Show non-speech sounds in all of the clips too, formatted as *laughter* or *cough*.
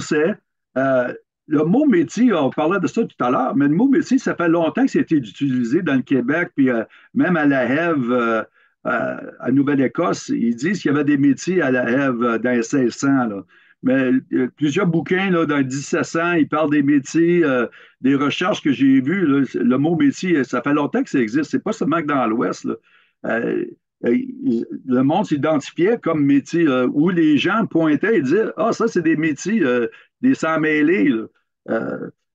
c'est euh, le mot métier, on parlait de ça tout à l'heure, mais le mot métier, ça fait longtemps que c'était utilisé dans le Québec, puis euh, même à la Hève, euh, à Nouvelle-Écosse, ils disent qu'il y avait des métiers à la Hève dans les 1600. Mais plusieurs bouquins dans les 1700, ils parlent des métiers, des recherches que j'ai vues. le mot métier, ça fait longtemps que ça existe. C'est pas seulement que dans l'Ouest. Euh, le monde s'identifiait comme métier, euh, où les gens pointaient et disaient Ah, ça, c'est des métiers, euh, des sans mêlés.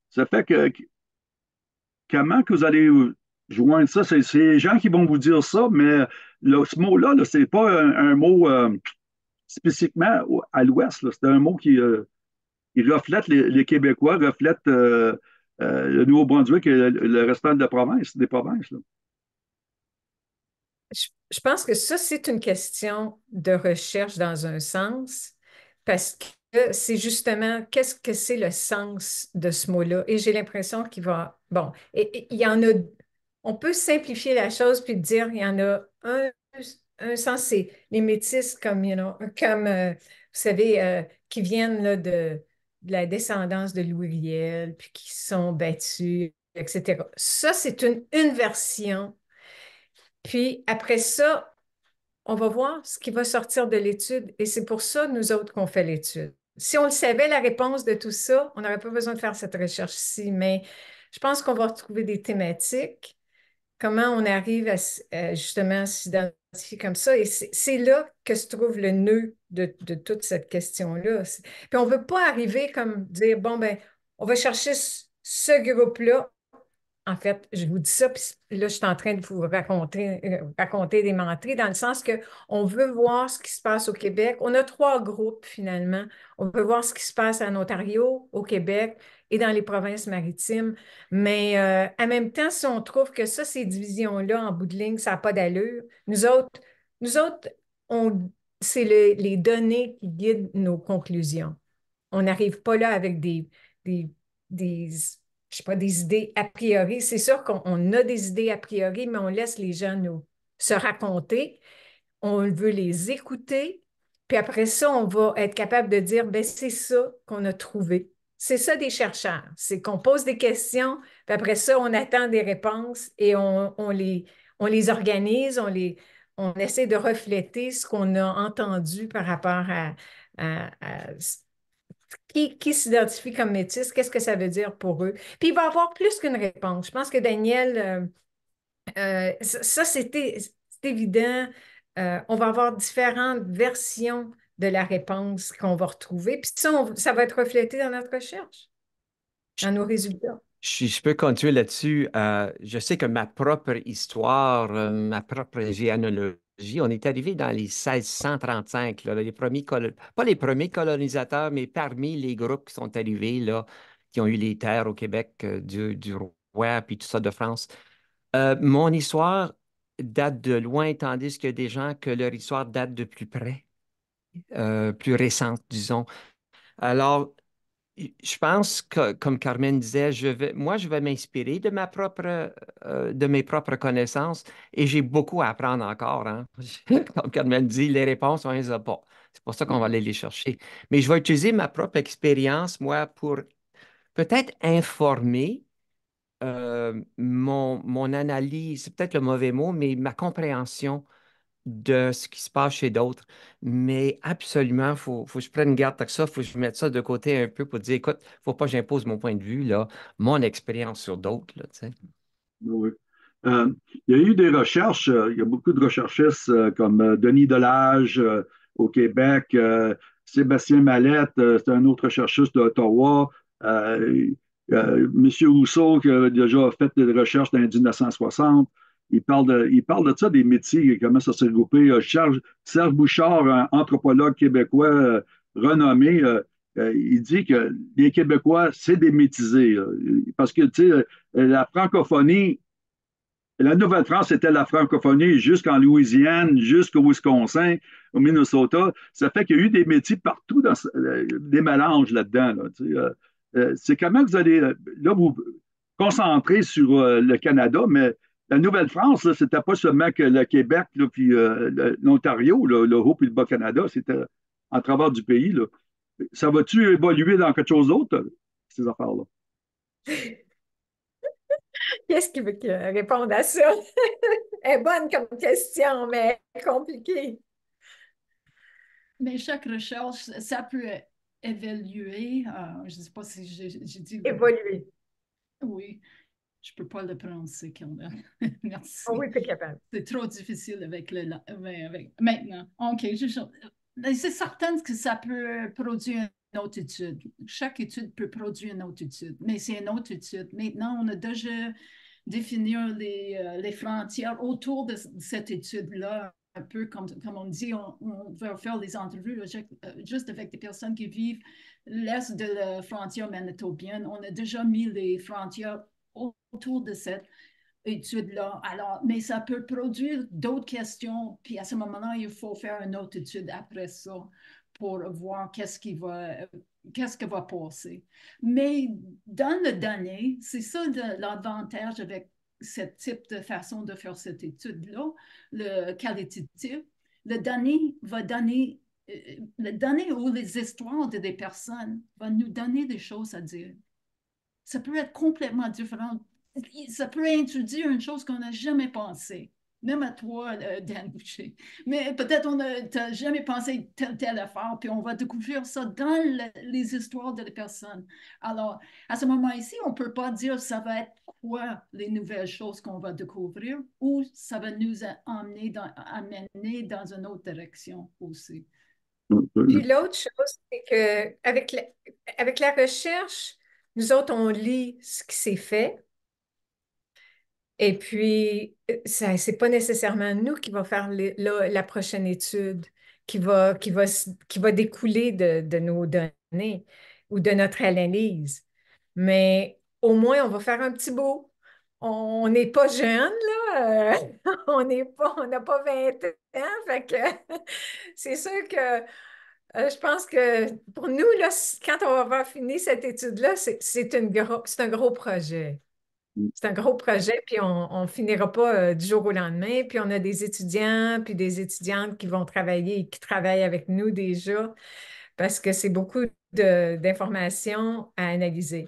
ça fait que comment que vous allez joindre ça? C'est les gens qui vont vous dire ça, mais ce mot-là, c'est ce pas un, mot spécifiquement à l'Ouest. C'est un mot qui, reflète les, Québécois, reflète le Nouveau-Brunswick et le, le, restant de la province, des provinces je pense que ça, c'est une question de recherche dans un sens, parce que c'est justement qu'est-ce que c'est le sens de ce mot-là. Et j'ai l'impression qu'il va. Bon, et, il y en a. On peut simplifier la chose puis dire il y en a un, sens, c'est les métis comme, you know, comme euh, vous savez, euh, qui viennent de, la descendance de Louis Riel, puis qui sont battus, etc. Ça, c'est une, une version puis après ça, on va voir ce qui va sortir de l'étude. Et c'est pour ça, nous autres, qu'on fait l'étude. Si on le savait, la réponse de tout ça, on n'aurait pas besoin de faire cette recherche-ci. Mais je pense qu'on va retrouver des thématiques. Comment on arrive à, euh, à justement s'identifier comme ça. Et c'est là que se trouve le nœud de, toute cette question-là. Puis on ne veut pas arriver comme dire, bon, ben, on va chercher ce groupe-là, en fait, je vous dis ça, puis là, je suis en train de vous raconter, euh, raconter des mentries, dans le sens qu'on veut voir ce qui se passe au Québec. On a trois groupes, finalement. On veut voir ce qui se passe en Ontario, au Québec et dans les provinces maritimes. Mais euh, en même temps, si on trouve que ça, ces divisions-là, en bout de ligne, ça n'a pas d'allure, nous autres, nous autres c'est les données qui guident nos conclusions. On n'arrive pas là avec des, des je sais pas, des idées a priori. C'est sûr qu'on a des idées a priori, mais on laisse les gens nous se raconter. On veut les écouter. Puis après ça, on va être capable de dire, ben c'est ça qu'on a trouvé. C'est ça des chercheurs. C'est qu'on pose des questions, puis après ça, on attend des réponses et on, les, on les organise, on, les, on essaie de refléter ce qu'on a entendu par rapport à, à, à qui, s'identifie comme métis, qu'est-ce que ça veut dire pour eux. Puis il va y avoir plus qu'une réponse. Je pense que Daniel, euh, euh, ça, c'était évident. Euh, on va avoir différentes versions de la réponse qu'on va retrouver. Puis ça, ça va être reflété dans notre recherche, dans nos résultats. je peux continuer là-dessus, je sais que ma propre histoire, ma propre généalogie, on est arrivé dans les 1635, les premiers pas les premiers colonisateurs, mais parmi les groupes qui sont arrivés, là, qui ont eu les terres au Québec euh, du, roi, puis tout ça de France. Euh, mon histoire date de loin, tandis que des gens que leur histoire date de plus près, euh, plus récente, disons. Alors, je pense que, comme Carmen disait, je vais, moi, je vais m'inspirer de, euh, mes propres connaissances et j'ai beaucoup à apprendre encore. Hein. *laughs* comme Carmen dit, les réponses, on les pas. C'est pour ça qu'on va aller les chercher. Mais je vais utiliser ma propre expérience, moi, pour peut-être informer euh, mon, mon, analyse, c'est peut-être le mauvais mot, mais ma compréhension de ce qui se passe chez d'autres. Mais absolument, il faut, que je prenne garde avec ça, il faut que je mette ça de côté un peu pour dire, écoute, il ne faut pas que j'impose mon point de vue, là, mon expérience sur d'autres. Oui. Euh, il y a eu des recherches, euh, il y a beaucoup de recherchistes euh, comme Denis Delage au Québec, Sébastien Mallette, c'est un autre rechercheur d'Ottawa, M. Rousseau qui a déjà fait des recherches dans les 1960. Il parle, de, il parle de ça, des métiers comment ça s'est regroupé. Euh, Serge, Bouchard, un anthropologue québécois euh, renommé, euh, il dit que les Québécois, c'est des métisés. parce que, tu sais, la francophonie, la Nouvelle-France était la francophonie jusqu'en Louisiane, jusqu'au Wisconsin, au Minnesota. Ça fait qu'il y a eu des métiers partout, dans, des mélanges là-dedans. c'est comment vous allez. Là, vous concentrez sur le Canada, mais la Nouvelle-France, n'était pas seulement que le Québec, là, puis euh, l'Ontario, le Haut, et le Bas-Canada, c'était en travers du pays. Ça va-tu évoluer dans quelque chose d'autre, ces affaires-là? *laughs* Qu'est-ce qui veut répondre à ça? *laughs* est bonne comme question, mais compliquée. Mais chaque recherche, ça peut évoluer. Euh, je ne sais pas si j'ai dit. Évoluer. Oui je ne peux pas le prononcer, *laughs* Merci. Ah oui, c'est capable. C'est trop difficile avec le. Ben, avec, maintenant, OK. C'est certain que ça peut produire une autre étude. Chaque étude peut produire une autre étude, mais c'est une autre étude. Maintenant, on a déjà défini euh, les, frontières autour de cette étude-là un peu comme, comme on dit, on, on va faire des entrevues euh, juste avec des personnes qui vivent l'est de la frontière manitobienne. On a déjà mis les frontières autour de cette étude-là. Alors, mais ça peut produire d'autres questions, puis à ce moment-là, il faut faire une autre étude après ça pour voir qu'est-ce qui va qu'est-ce qui va passer. Mais dans le donné, c'est ça l'avantage avec ce type de façon de faire cette étude-là, le qualitatif. Le donné va donner, euh, le donné ou les histoires de des personnes vont nous donner des choses à dire ça peut être complètement différent. Ça peut introduire une chose qu'on n'a jamais pensée. Même à toi, euh, Dan Boucher. Mais peut-être on n'a jamais pensé telle, telle affaire, puis on va découvrir ça dans les histoires de la personne. Alors, à ce moment ici, on ne peut pas dire ça va être quoi les nouvelles choses qu'on va découvrir ou ça va nous dans, amener dans une autre direction aussi. Mm-hmm. Puis l'autre chose, c'est qu'avec avec la recherche, nous autres, on lit ce qui s'est fait. Et puis, euh, ce n'est pas nécessairement nous qui va faire la, prochaine étude qui va, qui va, qui va découler de, nos données ou de notre analyse. Mais au moins, on va faire un petit beau. On n'est pas jeune, là. Euh, *laughs* on n'a pas 20 ans. que *laughs* c'est sûr que euh, je pense que pour nous, là, quand on va avoir fini cette étude-là, c'est un gros projet. C'est un gros projet, puis on ne finira pas euh, du jour au lendemain. Puis on a des étudiants, puis des étudiantes qui vont travailler et qui travaillent avec nous déjà, parce que c'est beaucoup d'informations à analyser.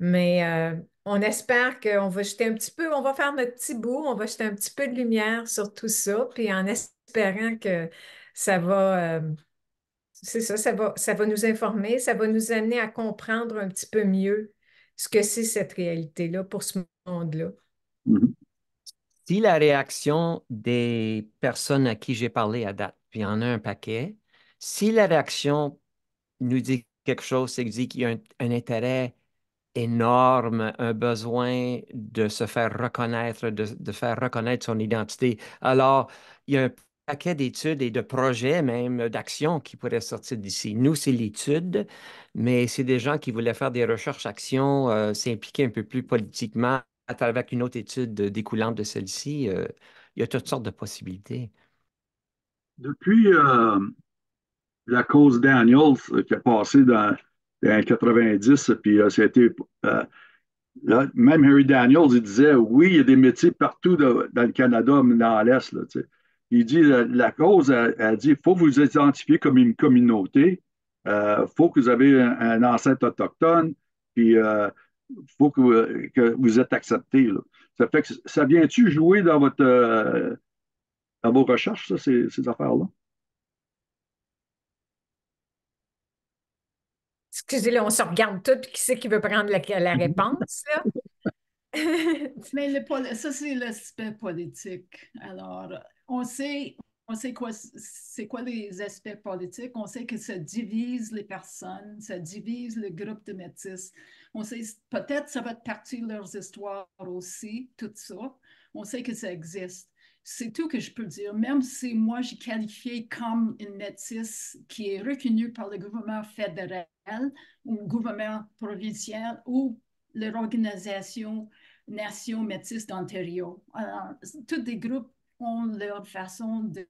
Mais euh, on espère qu'on va jeter un petit peu, on va faire notre petit bout, on va jeter un petit peu de lumière sur tout ça, puis en espérant que ça va c'est ça, ça va, ça va nous informer, ça va nous amener à comprendre un petit peu mieux ce que c'est cette réalité-là pour ce monde-là. Mm-hmm. Si la réaction des personnes à qui j'ai parlé à date, puis il y en a un paquet, si la réaction nous dit quelque chose, c'est qu'il y a un, intérêt énorme, un besoin de se faire reconnaître, de, de faire reconnaître son identité. Alors, il y a un paquet d'études et de projets même, d'actions qui pourraient sortir d'ici. Nous, c'est l'étude, mais c'est des gens qui voulaient faire des recherches-actions, euh, s'impliquer un peu plus politiquement à travers une autre étude découlante de celle-ci. Euh, il y a toutes sortes de possibilités. Depuis euh, la cause Daniels qui a passé dans, dans 90, puis c'était même Harry Daniels, il disait oui, il y a des métiers partout dans le Canada, mais dans l'Est. Il dit la, cause, elle, dit, dit faut vous identifier comme une communauté, il euh, faut que vous avez un, ancêtre autochtone, puis il euh, faut que vous, que êtes accepté. Ça fait que ça vient-tu jouer dans votre euh, vos recherches, ça, ces, affaires-là? Excusez-le, on se regarde tout, qui c'est qui veut prendre la, réponse? *laughs* Mais ça, c'est l'aspect politique. Alors, on sait, on sait quoi, c'est quoi les aspects politiques. On sait que ça divise les personnes, ça divise le groupe de métis. On sait peut-être ça va partie leurs histoires aussi, tout ça. On sait que ça existe. C'est tout que je peux dire. Même si moi, j'ai qualifié comme une métisse qui est reconnue par le gouvernement fédéral ou le gouvernement provincial ou l'organisation Nation Métis d'Ontario. Tous des groupes ont leur façon de...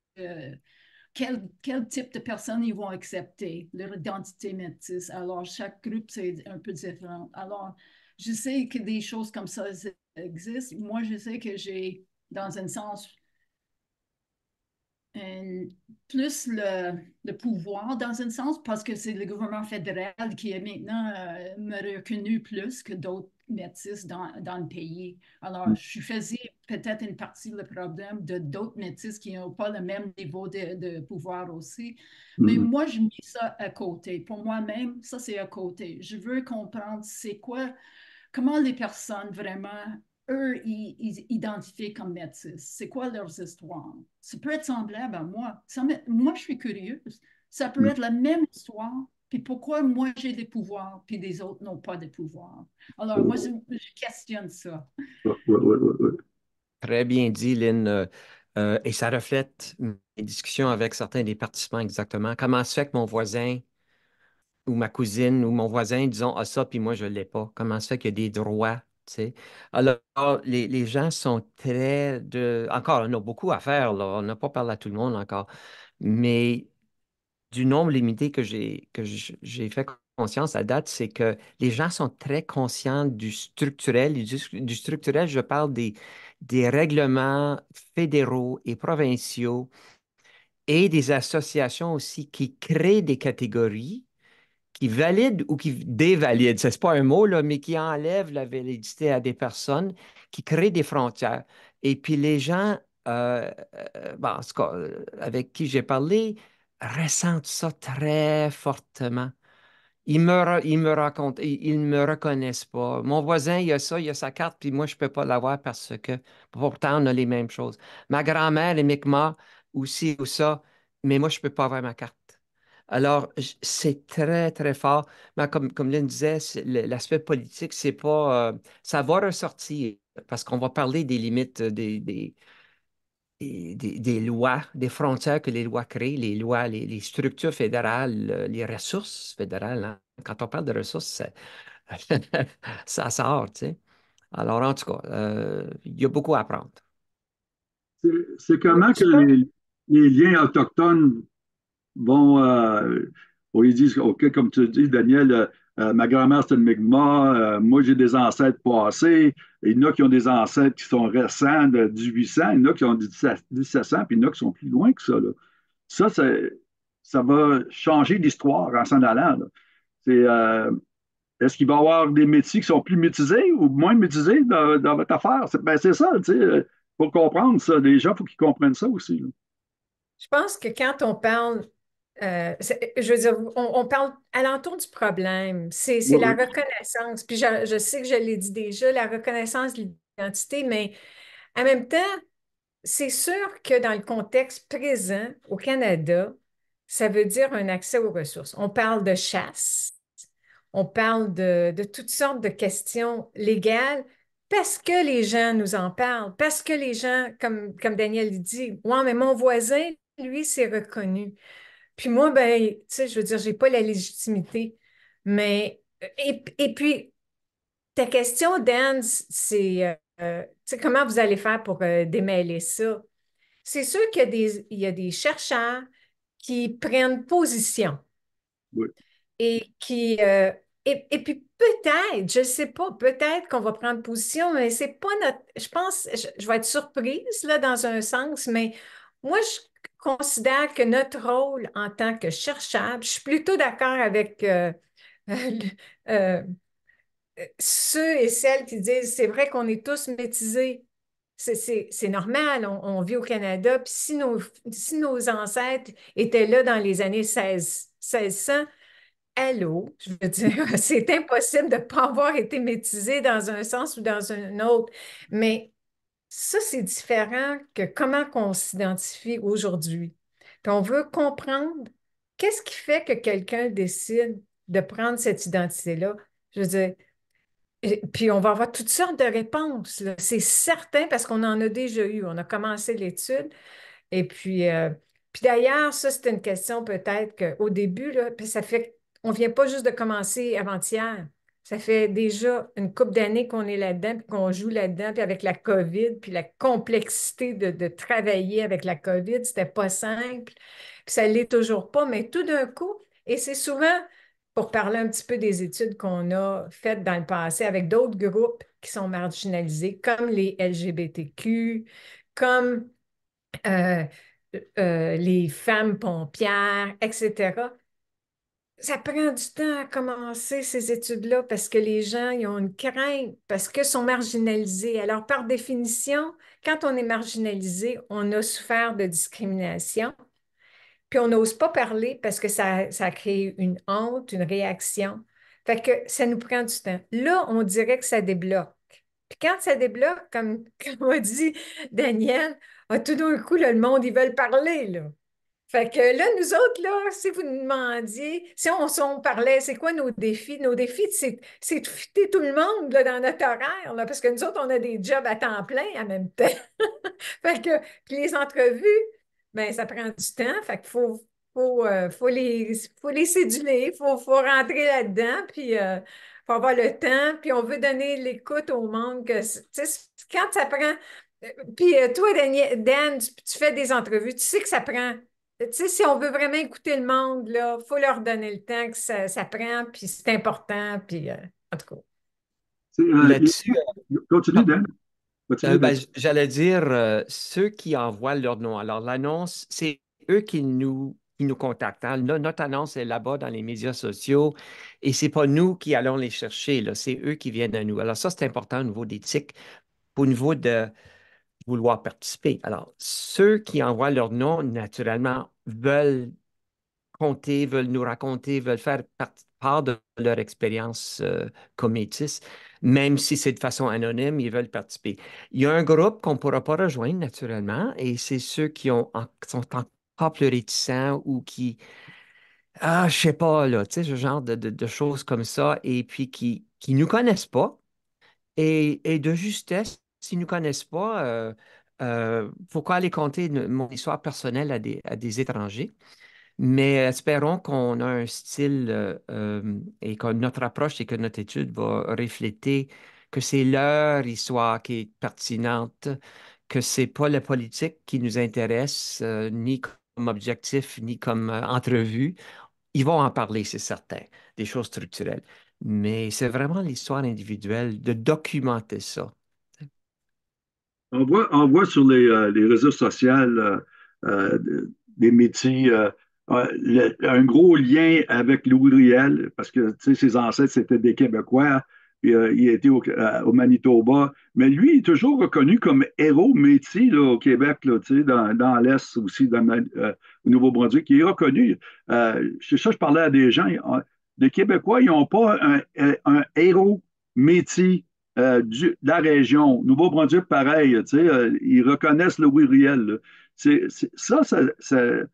Quel, type de personnes ils vont accepter, leur identité métisse. Alors, chaque groupe, c'est un peu différent. Alors, je sais que des choses comme ça existent. Moi, je sais que j'ai, dans un sens, plus le, pouvoir, dans un sens, parce que c'est le gouvernement fédéral qui est maintenant euh, reconnu plus que d'autres métis dans, dans, le pays. Alors, mm. je faisais peut-être une partie du problème de d'autres métis qui n'ont pas le même niveau de, de pouvoir aussi. Mais mm. moi, je mets ça à côté. Pour moi-même, ça, c'est à côté. Je veux comprendre c'est quoi, comment les personnes vraiment, eux, ils, identifient comme métis. C'est quoi leurs histoires? Ça peut être semblable à moi. Ça, moi, je suis curieuse. Ça peut mm. être la même histoire, puis pourquoi moi j'ai des pouvoirs, puis des autres n'ont pas de pouvoirs? Alors, moi, je, questionne ça. Très bien dit, Lynn. Euh, euh, et ça reflète mes discussions avec certains des participants exactement. Comment se fait que mon voisin ou ma cousine ou mon voisin, disons, a ça, puis moi, je ne l'ai pas? Comment se fait qu'il y a des droits? Alors, les, les, gens sont très... De... Encore, on a beaucoup à faire, là. on n'a pas parlé à tout le monde encore, mais du nombre limité que j'ai, que j'ai fait conscience à date, c'est que les gens sont très conscients du structurel. du, structurel, je parle des, des règlements fédéraux et provinciaux et des associations aussi qui créent des catégories qui valident ou qui dévalident, c'est pas un mot, là, mais qui enlèvent la validité à des personnes, qui créent des frontières. Et puis les gens, euh, euh, euh, avec qui j'ai parlé, ressentent ça très fortement. Ils me, me racontent, ils ne me reconnaissent pas. Mon voisin, il a ça, il a sa carte, puis moi, je ne peux pas l'avoir parce que pourtant, on a les mêmes choses. Ma grand-mère, les Mi'kmaq, aussi ou ça, mais moi, je ne peux pas avoir ma carte. Alors, c'est très, très fort. Mais comme, comme Lynn disait, l'aspect politique, c'est pas. Euh, ça va ressortir parce qu'on va parler des limites euh, des, des, lois, des frontières que les lois créent, les lois, les, structures fédérales, euh, les ressources fédérales. Hein. Quand on parle de ressources, *laughs* ça, sort, Alors, en tout cas, euh, il y a beaucoup à apprendre. C'est comment que les, liens autochtones vont, euh, ils disent, OK, comme tu dis, Daniel, euh, ma grand-mère, c'est une Mi'kmaq. Euh, moi, j'ai des ancêtres passés. Il y en a qui ont des ancêtres qui sont récents, de 1800. Il y en a qui ont 1700, puis il y en a qui sont plus loin que ça. Ça, ça, va changer l'histoire en s'en allant. C'est, euh, est-ce qu'il va y avoir des métiers qui sont plus métisés ou moins métisés dans, votre affaire? C'est, ben, c'est ça, tu sais. Pour comprendre ça, les gens, il faut qu'ils comprennent ça aussi. Je pense que quand on parle euh, je veux dire, on, parle à l'entour du problème. C'est la reconnaissance. Puis je, sais que je l'ai dit déjà, la reconnaissance de l'identité, mais en même temps, c'est sûr que dans le contexte présent au Canada, ça veut dire un accès aux ressources. On parle de chasse, on parle de, toutes sortes de questions légales, parce que les gens nous en parlent, parce que les gens, comme, comme Daniel dit, ouais, mais mon voisin, lui, c'est reconnu. Puis moi, ben, tu sais, je veux dire, j'ai pas la légitimité. Mais, euh, et, puis, ta question, Dan, c'est euh, comment vous allez faire pour euh, démêler ça? C'est sûr qu'il y, a des, il y a des chercheurs qui prennent position. Oui. Et qui. et, puis peut-être, je ne sais pas, peut-être qu'on va prendre position, mais c'est pas notre. Je pense, je, vais être surprise là, dans un sens, mais moi, je considère que notre rôle en tant que chercheur, je suis plutôt d'accord avec euh, *laughs* euh, ceux et celles qui disent c'est vrai qu'on est tous métisés. C'est normal, on, vit au Canada. Puis si nos, ancêtres étaient là dans les années 16, 1600, allô, je veux dire, *laughs* c'est impossible de ne pas avoir été métisé dans un sens ou dans un autre. Mais ça, c'est différent que comment qu'on s'identifie aujourd'hui. on veut comprendre qu'est-ce qui fait que quelqu'un décide de prendre cette identité-là. Je veux dire, puis on va avoir toutes sortes de réponses. C'est certain parce qu'on en a déjà eu. On a commencé l'étude. Et puis, euh, puis d'ailleurs, ça, c'est une question peut-être qu'au début, ça fait on ne vient pas juste de commencer avant-hier. Ça fait déjà une couple d'années qu'on est là-dedans, qu'on joue là-dedans, puis avec la COVID, puis la complexité de, travailler avec la COVID, c'était pas simple, puis ça l'est toujours pas, mais tout d'un coup, et c'est souvent pour parler un petit peu des études qu'on a faites dans le passé avec d'autres groupes qui sont marginalisés, comme les LGBTQ, comme euh, euh, les femmes pompières, etc ça prend du temps à commencer ces études-là parce que les gens, ils ont une crainte, parce qu'ils sont marginalisés. Alors, par définition, quand on est marginalisé, on a souffert de discrimination, puis on n'ose pas parler parce que ça, ça crée une honte, une réaction. Fait que ça nous prend du temps. Là, on dirait que ça débloque. Puis quand ça débloque, comme, *laughs* comme dit Daniel, ah, tout d'un coup, le monde, ils veulent parler, là. Fait que là, nous autres, là, si vous nous demandiez, si on, s'en parlait, c'est quoi nos défis? Nos défis, c'est, de fitter tout le monde dans notre horaire, là, parce que nous autres, on a des jobs à temps plein en même temps. *laughs* fait que les entrevues, bien, ça prend du temps. Fait qu'il faut, faut, euh, faut, les, faut il faut, rentrer là-dedans, puis il euh, faut avoir le temps, puis on veut donner l'écoute au monde. Que, quand ça prend. Euh, puis toi, Dan, tu fais des entrevues, tu sais que ça prend tu sais, si on veut vraiment écouter le monde, il faut leur donner le temps que ça, ça prend, puis c'est important, puis euh, en tout cas. Euh, euh, continue, ben, J'allais dire, ceux qui envoient leur nom, alors l'annonce, c'est eux qui nous, nous contactent. Hein. Notre annonce est là-bas dans les médias sociaux et ce n'est pas nous qui allons les chercher, c'est eux qui viennent à nous. Alors ça, c'est important au niveau d'éthique, au niveau de, vouloir participer. Alors, ceux qui envoient leur nom, naturellement, veulent compter, veulent nous raconter, veulent faire part de leur expérience euh, même si c'est de façon anonyme, ils veulent participer. Il y a un groupe qu'on ne pourra pas rejoindre naturellement, et c'est ceux qui ont, sont encore plus réticents ou qui, ah, je sais pas, là, tu sais, ce genre de, choses comme ça, et puis qui ne nous connaissent pas, et, et de justesse, s'ils ne nous connaissent pas, euh, euh pourquoi aller compter mon histoire personnelle à des, étrangers? Mais euh, espérons qu'on a un style euh, et que notre approche et que notre étude va refléter que c'est leur histoire qui est pertinente, que ce n'est pas la politique qui nous intéresse, ni comme objectif, ni comme entrevue. Ils vont en parler, c'est certain, des choses structurelles. Mais c'est vraiment l'histoire individuelle de documenter ça, on voit, sur les, euh, réseaux sociaux euh, euh, des métiers, un gros lien avec Louis Riel, parce que ses ancêtres, c'était des Québécois. Puis, il était au, au, Manitoba. Mais lui, est toujours reconnu comme héros métier au Québec, dans, l'Est aussi, au Nouveau-Brunswick. Il est reconnu. c'est ça, je parlais à des gens. les Québécois, ils n'ont pas un, un, héros métier euh, de la région. Nouveau-Brunswick, pareil, euh, ils reconnaissent le oui réel. C'est, ça, c'est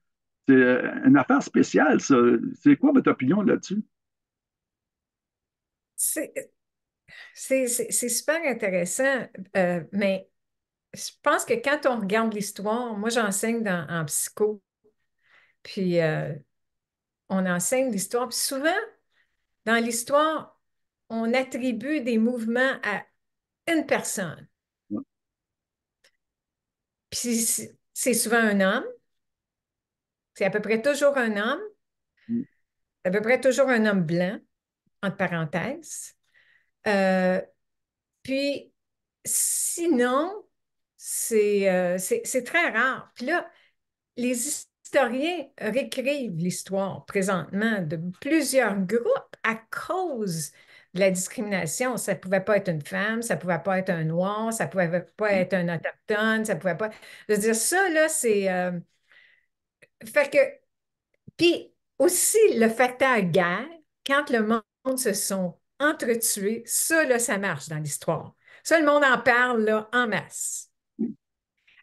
euh, une affaire spéciale. Ça. C'est quoi votre opinion là-dessus? C'est, super intéressant, mais je pense que quand on regarde l'histoire, moi j'enseigne dans, en psycho, puis on enseigne l'histoire. Puis souvent, dans l'histoire, on attribue des mouvements à une personne. Puis c'est souvent un homme. C'est à peu près toujours un homme. C'est mm. à peu près toujours un homme blanc, entre parenthèses. Euh, puis sinon, euh, c'est très rare. Puis là, les historiens réécrivent l'histoire présentement de plusieurs groupes à cause la discrimination. Ça ne pouvait pas être une femme, ça ne pouvait pas être un noir, ça ne pouvait pas mm. être un autochtone, ça ne pouvait pas. Je veux dire, ça, là, c'est. Euh, fait que. Puis aussi, le facteur guerre, quand le monde se sont entretués, ça, là, ça marche dans l'histoire. Ça, le monde en parle, là, en masse. Mm.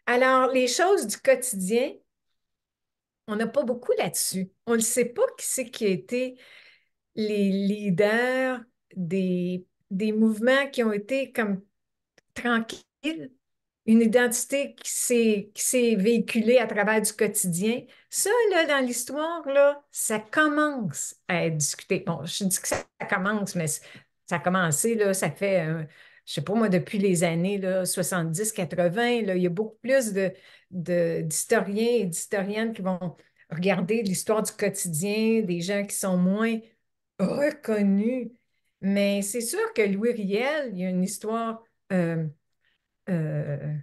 Alors, les choses du quotidien, on n'a pas beaucoup là-dessus. On ne sait pas qui c'est qui a été les leaders des, des mouvements qui ont été comme tranquilles, une identité qui s'est véhiculée à travers du quotidien. Ça, là, dans l'histoire, là, ça commence à être discuté. Bon, je dis que ça commence, mais ça a commencé, là, ça fait, euh, je sais pas moi, depuis les années 70-80, il y a beaucoup plus d'historiens et d'historiennes qui vont regarder l'histoire du quotidien, des gens qui sont moins reconnus mais c'est sûr que Louis Riel, il y a une histoire. Euh, euh,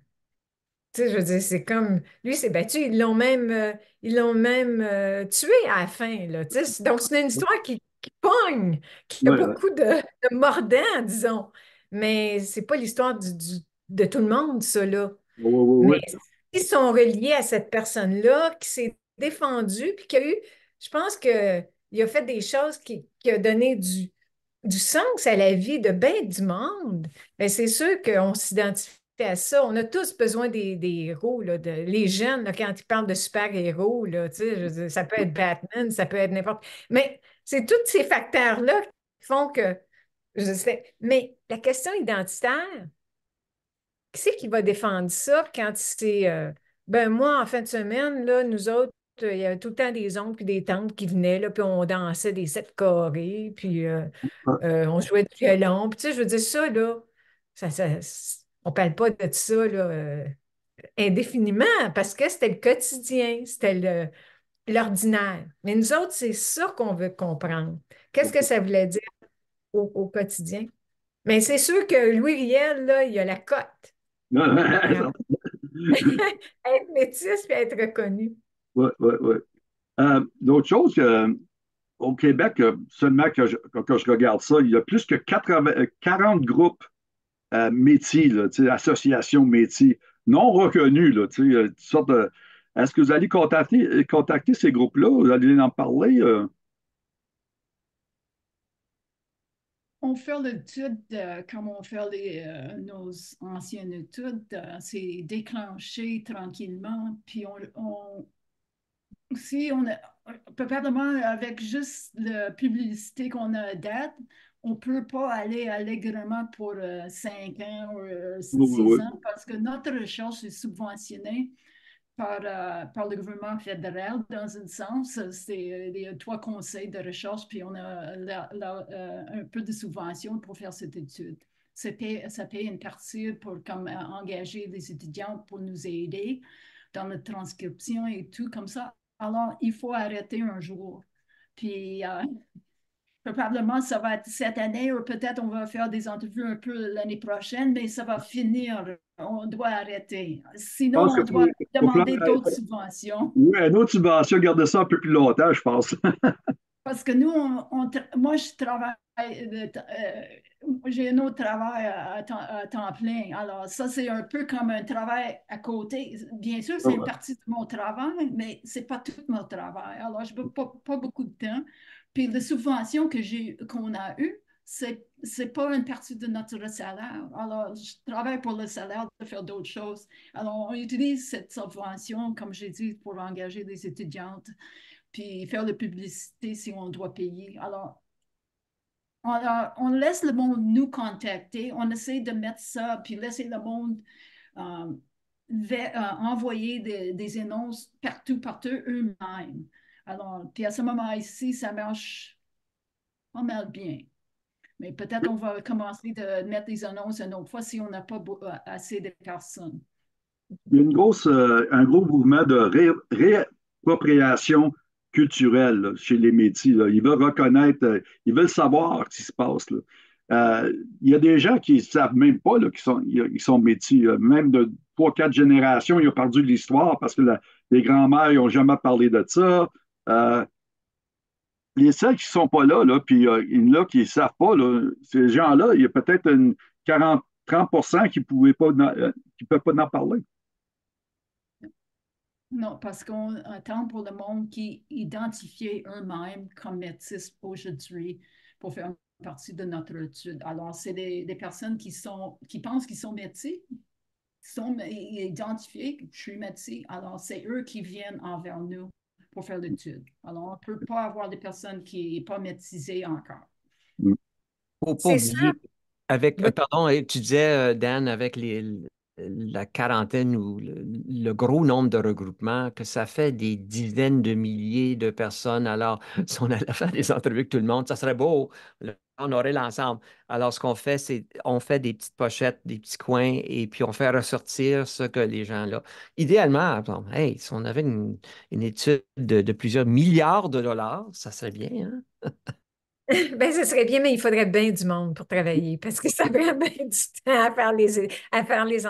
tu sais, je veux dire, c'est comme. Lui s'est battu, ils l'ont même, euh, ils l'ont même tué à la fin. Là, tu sais, donc, c'est une histoire qui, qui pogne, qui a beaucoup de, mordants, disons. Mais c'est pas l'histoire de tout le monde, ça, là. Mais ils sont reliés à cette personne-là qui s'est défendue, puis qui a eu. Je pense qu'il a fait des choses qui, qui a donné du du sens à la vie de bien du monde, mais c'est sûr qu'on s'identifie à ça. On a tous besoin des, des héros. de, les jeunes, quand ils parlent de super-héros, ça peut être Batman, ça peut être n'importe. Mais c'est tous ces facteurs-là qui font que. Je sais, mais la question identitaire, qui c'est qui va défendre ça quand c'est. Euh, ben moi, en fin de semaine, là, nous autres, il y avait tout le temps des oncles et des tantes qui venaient, là, puis on dansait des sept corées puis euh, euh, on jouait du violon. Puis tu sais, je veux dire, ça, là, on ne parle pas de ça euh, indéfiniment parce que c'était le quotidien, c'était l'ordinaire. Mais nous autres, c'est ça qu'on veut comprendre. Qu'est-ce que ça voulait dire au, quotidien? Mais c'est sûr que Louis Riel, là, il a la cote. *laughs* être métisse puis être reconnu. Oui, oui, oui. L'autre euh, chose, au Québec, euh, seulement quand je regarde ça, il y a plus que 80, 40 euh, groupes métiers, associations métiers, non reconnues. sorte est-ce que vous allez contacter, contacter ces groupes-là? Vous allez en parler? On fait l'étude, comme on fait nos anciennes études, c'est déclenché tranquillement, puis on, si on a, probablement avec juste la publicité qu'on a à date, on ne peut pas aller allègrement pour euh, cinq 5 ans ou euh, six ans parce que notre recherche est subventionnée par, euh, le gouvernement fédéral dans un sens. C'est les trois conseils de recherche, puis on a un peu de subvention pour faire cette étude. Ça paye, ça paye une partie pour engager des étudiants pour nous aider dans notre transcription et tout comme ça. Alors, il faut arrêter un jour. Puis, euh, probablement, ça va être cette année ou peut-être on va faire des entrevues un peu l'année prochaine, mais ça va finir. On doit arrêter. Sinon, on doit demander d'autres euh, subventions. Oui, d'autres subventions. Gardez ça un peu plus longtemps, je pense. *laughs* Parce que nous, moi, je travaille, euh, j'ai un autre travail à, temps, plein. Alors, ça, c'est un peu comme un travail à côté. Bien sûr, c'est une partie de mon travail, mais ce n'est pas tout mon travail. Alors, je n'ai pas, beaucoup de temps. Puis, les subventions que j'ai, qu'on a eue, c'est n'est pas une partie de notre salaire. Alors, je travaille pour le salaire de faire d'autres choses. Alors, on utilise cette subvention, comme j'ai dit, pour engager des étudiantes, puis faire de la publicité si on doit payer. Alors, euh, on, laisse le monde nous contacter, on essaie de mettre ça, puis laisser le monde euh, euh, envoyer des, énonces partout, partout eux-mêmes. Alors, puis à ce moment ici, ça marche pas mal bien. Mais peut-être on va commencer de mettre des annonces une autre fois si on n'a pas assez de personnes. Il y a un gros mouvement de réappropriation culturel chez les Métis. Ils veulent reconnaître, euh, ils veulent savoir ce qui se passe. Euh, il y a des gens qui ne savent même pas qui sont, ils sont Métis. Même de trois, quatre générations, ils ont perdu l'histoire parce que les grands-mères n'ont jamais parlé de ça. y euh, les ceux qui ne sont pas là, là puis là, qui ne savent pas, ces gens-là, il y a peut-être 40, 30 qui ne qui peuvent pas en parler. Non, parce qu'on attend pour le monde qui identifie eux-mêmes comme métis aujourd'hui pour faire partie de notre étude. Alors, c'est des, personnes qui, sont, qui pensent qu'ils sont métis, sont identifiés, je suis métis, alors c'est eux qui viennent envers nous pour faire l'étude. Alors, on ne peut pas avoir des personnes qui ne sont pas métisées encore. Mm. Pour, pour avec, pardon, tu disais, euh, Dan, avec les, la quarantaine ou le, gros nombre de regroupements, que ça fait des dizaines de milliers de personnes. Alors, *laughs* si on allait faire des entrevues avec tout le monde, ça serait beau. On aurait l'ensemble. Alors, ce qu'on fait, c'est on fait des petites pochettes, des petits coins, et puis on fait ressortir ce que les gens là. Idéalement, si on avait une, étude de, plusieurs milliards de dollars, ça serait bien. Hein? *laughs* Ben, ce serait bien, mais il faudrait bien du monde pour travailler parce que ça prend bien du temps à faire les, à faire les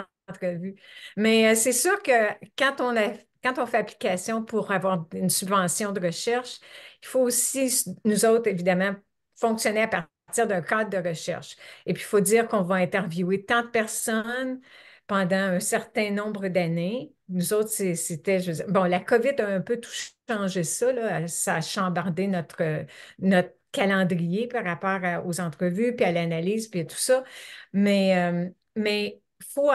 mais euh, c'est sûr que quand on, a, quand on fait application pour avoir une subvention de recherche, il faut aussi, nous autres, évidemment, fonctionner à partir d'un cadre de recherche. Et puis, il faut dire qu'on va interviewer tant de personnes pendant un certain nombre d'années. Nous autres, c'était, bon, la COVID a un peu tout changé ça, là. ça a chambardé notre, notre calendrier par rapport aux entrevues, puis à l'analyse, puis à tout ça. Mais, il euh, mais faut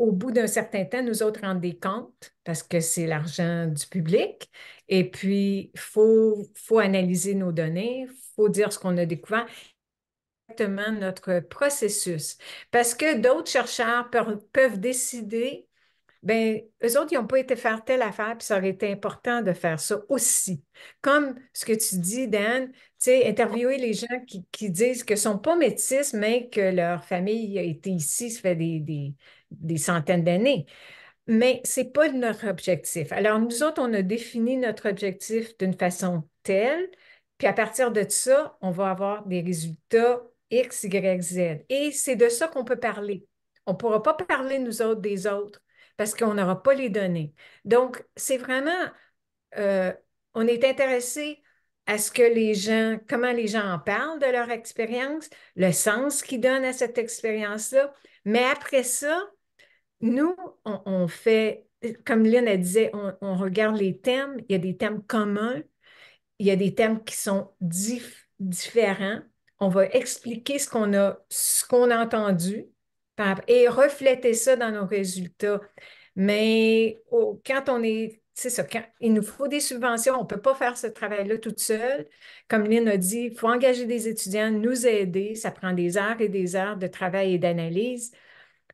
au bout d'un certain temps, nous autres rendons des comptes parce que c'est l'argent du public. Et puis, il faut, analyser nos données, il faut dire ce qu'on a découvert exactement notre processus. Parce que d'autres chercheurs peuvent décider, Bien, eux autres, ils n'ont pas été faire telle affaire, puis ça aurait été important de faire ça aussi. Comme ce que tu dis, Dan, tu sais, interviewer les gens qui, disent que ne sont pas métisses, mais que leur famille a été ici, ça fait des, des des centaines d'années. Mais ce n'est pas notre objectif. Alors, nous autres, on a défini notre objectif d'une façon telle, puis à partir de ça, on va avoir des résultats X, Y, Z. Et c'est de ça qu'on peut parler. On ne pourra pas parler, nous autres, des autres, parce qu'on n'aura pas les données. Donc, c'est vraiment, euh, on est intéressé à ce que les gens, comment les gens en parlent de leur expérience, le sens qu'ils donnent à cette expérience-là. Mais après ça, nous, on, fait, comme Lynn disait, on, regarde les thèmes, il y a des thèmes communs, il y a des thèmes qui sont différents. On va expliquer ce qu'on a, ce qu'on a entendu et refléter ça dans nos résultats. Mais quand on est, c'est ça, quand il nous faut des subventions, on ne peut pas faire ce travail-là toute seule. Comme Lynn a dit, il faut engager des étudiants, nous aider. Ça prend des heures et des heures de travail et d'analyse.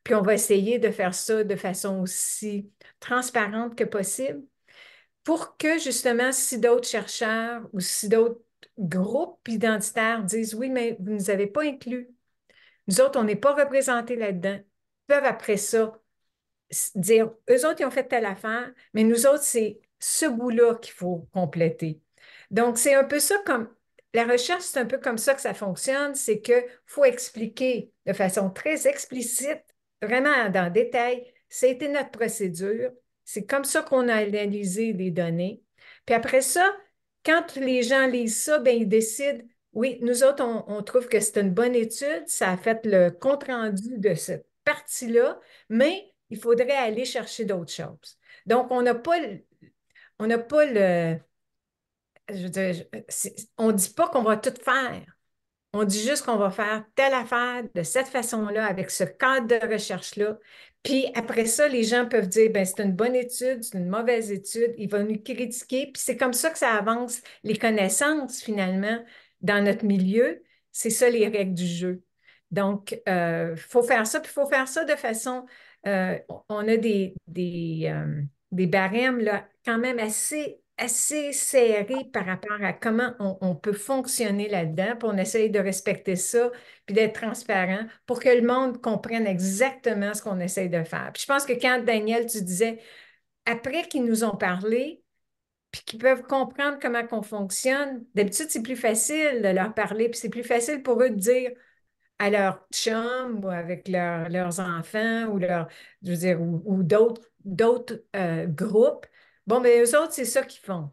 Puis on va essayer de faire ça de façon aussi transparente que possible pour que justement, si d'autres chercheurs ou si d'autres groupes identitaires disent oui, mais vous ne nous avez pas inclus, nous autres, on n'est pas représentés là-dedans, peuvent après ça dire eux autres, ils ont fait telle affaire, mais nous autres, c'est ce bout-là qu'il faut compléter. Donc, c'est un peu ça comme la recherche, c'est un peu comme ça que ça fonctionne, c'est que faut expliquer de façon très explicite vraiment dans le détail, c'était notre procédure. C'est comme ça qu'on a analysé les données. Puis après ça, quand les gens lisent ça, bien, ils décident, oui, nous autres, on, trouve que c'est une bonne étude, ça a fait le compte-rendu de cette partie-là, mais il faudrait aller chercher d'autres choses. Donc, on n'a pas, on n'a pas le, je on ne dit pas qu'on va tout faire, on dit juste qu'on va faire telle affaire de cette façon-là, avec ce cadre de recherche-là. Puis après ça, les gens peuvent dire, ben, c'est une bonne étude, c'est une mauvaise étude, ils vont nous critiquer. Puis c'est comme ça que ça avance les connaissances, finalement, dans notre milieu. C'est ça les règles du jeu. Donc, il euh, faut faire ça, puis il faut faire ça de façon... Euh, on a des, des, euh, des barèmes là, quand même assez assez serré par rapport à comment on, peut fonctionner là-dedans, pour on essaye de respecter ça, puis d'être transparent pour que le monde comprenne exactement ce qu'on essaye de faire. Puis je pense que quand Daniel, tu disais, après qu'ils nous ont parlé, puis qu'ils peuvent comprendre comment on fonctionne, d'habitude, c'est plus facile de leur parler, puis c'est plus facile pour eux de dire, à leur chum ou avec leurs enfants ou d'autres, d'autres euh, groupes Bon, mais ben, eux autres, c'est ça qu'ils font.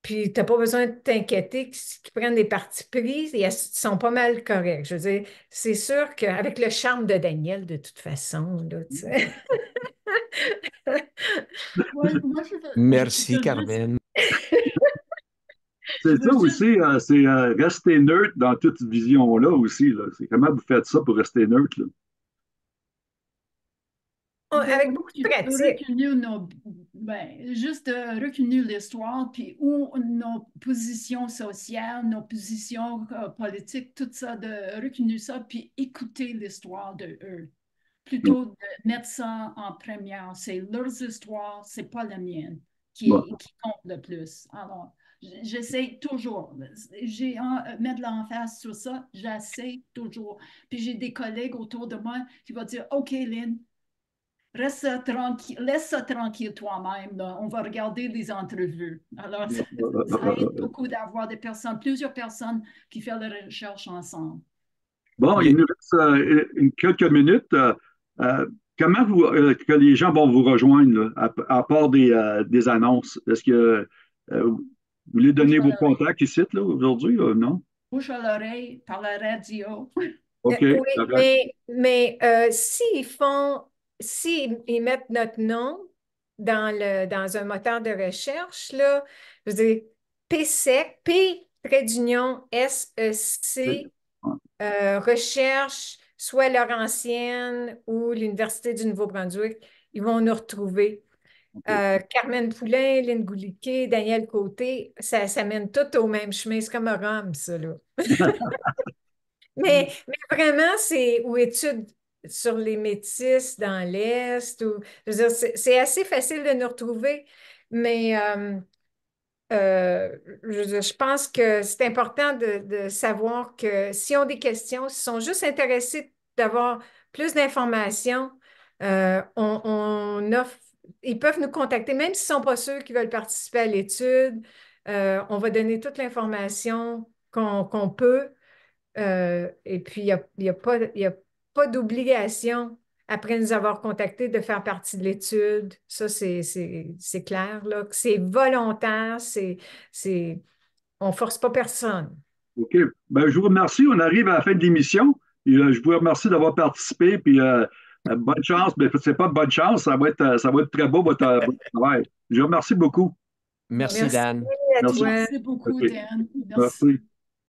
Puis tu n'as pas besoin de t'inquiéter qu'ils prennent des parties prises et sont pas mal corrects. Je veux dire, c'est sûr qu'avec le charme de Daniel, de toute façon, tu sais. *laughs* Merci, Carmen. *laughs* C'est ça aussi, hein, c'est euh, rester neutre dans toute vision-là aussi. C'est comment vous faites ça pour rester neutre? avec beaucoup de pratique. Ben, juste de euh, l'histoire, puis où nos positions sociales, nos positions euh, politiques, tout ça, de recueillir ça, puis écouter l'histoire de eux. Plutôt mm. de mettre ça en première. C'est leurs histoires, c'est pas la mienne qui, qui compte le plus. Alors, J'essaie toujours. J'ai euh, mettre l'emphase sur ça. J'essaie toujours. Puis j'ai des collègues autour de moi qui vont dire OK, Lynn, reste tranquille, laisse ça tranquille toi-même. On va regarder les entrevues. Alors, ça, aide beaucoup d'avoir des personnes, plusieurs personnes qui font la recherche ensemble. Bon, il nous reste euh, quelques minutes. Euh, comment vous, euh, que les gens vont vous rejoindre à, part des, annonces? Est-ce que vous voulez donner vos contacts ici aujourd'hui, non? Bouche à l'oreille, par la radio. OK. mais, mais s'ils font s'ils mettent notre nom dans, le, dans un moteur de recherche, là, je veux dire, PSEC, P, e d'union, SEC, euh, recherche, soit Laurentienne ou l'Université du Nouveau-Brunswick, ils vont nous retrouver. Euh, Carmen Poulain, Lynn Gouliquet, Daniel Côté, ça, ça mène tout au même chemin. C'est comme un rhum, ça, là. *laughs* *laughs* mais, vraiment, c'est où études sur les métisses dans l'Est. Ou, c'est assez facile de nous retrouver, mais euh, euh, je, pense que c'est important de, savoir que si ont des questions, s'ils sont juste intéressés d'avoir plus d'informations, euh, on, offre, ils peuvent nous contacter, même s'ils ne sont pas sûrs qu'ils veulent participer à l'étude. on va donner toute l'information qu'on peut. et puis, il n'y a, y a, pas, pas d'obligation après nous avoir contactés de faire partie de l'étude. Ça, c'est clair. C'est volontaire, c'est on ne force pas personne. OK. Ben, je vous remercie. On arrive à la fin de l'émission. Euh, je vous remercie d'avoir participé. Puis, euh, euh, bonne chance. Ben, Ce n'est pas bonne chance. Ça va être, ça va être très beau, votre, travail. Je vous remercie beaucoup. Merci, Merci Dan. Merci. beaucoup, Dan. Merci.